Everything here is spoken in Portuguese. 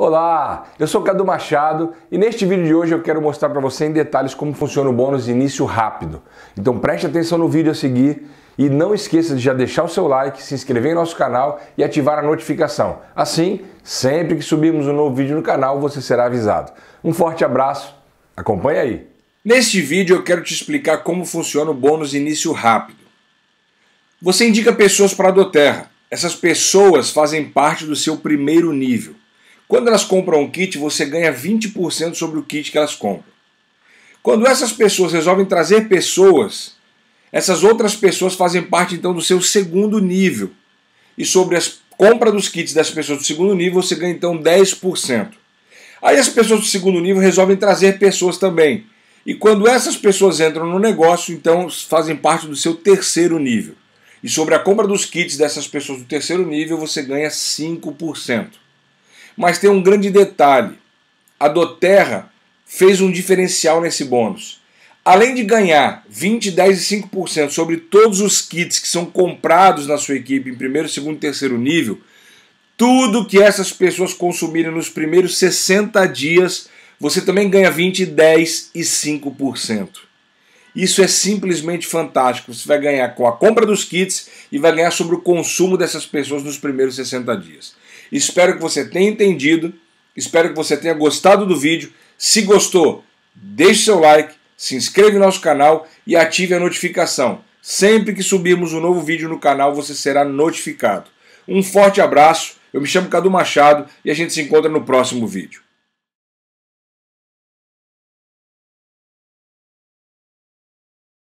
Olá, eu sou Cadu Machado e neste vídeo de hoje eu quero mostrar para você em detalhes como funciona o bônus de início rápido. Então preste atenção no vídeo a seguir e não esqueça de já deixar o seu like, se inscrever em nosso canal e ativar a notificação. Assim, sempre que subirmos um novo vídeo no canal, você será avisado. Um forte abraço, acompanhe aí! Neste vídeo eu quero te explicar como funciona o bônus início rápido. Você indica pessoas para a Doterra. Essas pessoas fazem parte do seu primeiro nível. Quando elas compram um kit, você ganha 20% sobre o kit que elas compram. Quando essas pessoas resolvem trazer pessoas, essas outras pessoas fazem parte então do seu segundo nível. E sobre a compra dos kits das pessoas do segundo nível, você ganha então 10%. Aí as pessoas do segundo nível resolvem trazer pessoas também. E quando essas pessoas entram no negócio, então fazem parte do seu terceiro nível. E sobre a compra dos kits dessas pessoas do terceiro nível, você ganha 5%. Mas tem um grande detalhe: a Doterra fez um diferencial nesse bônus. Além de ganhar 20, 10 e 5% sobre todos os kits que são comprados na sua equipe em primeiro, segundo e terceiro nível, tudo que essas pessoas consumirem nos primeiros 60 dias, você também ganha 20, 10 e 5%. Isso é simplesmente fantástico. Você vai ganhar com a compra dos kits e vai ganhar sobre o consumo dessas pessoas nos primeiros 60 dias. Espero que você tenha entendido, espero que você tenha gostado do vídeo. Se gostou, deixe seu like, se inscreva no nosso canal e ative a notificação. Sempre que subirmos um novo vídeo no canal, você será notificado. Um forte abraço, eu me chamo Cadu Machado e a gente se encontra no próximo vídeo.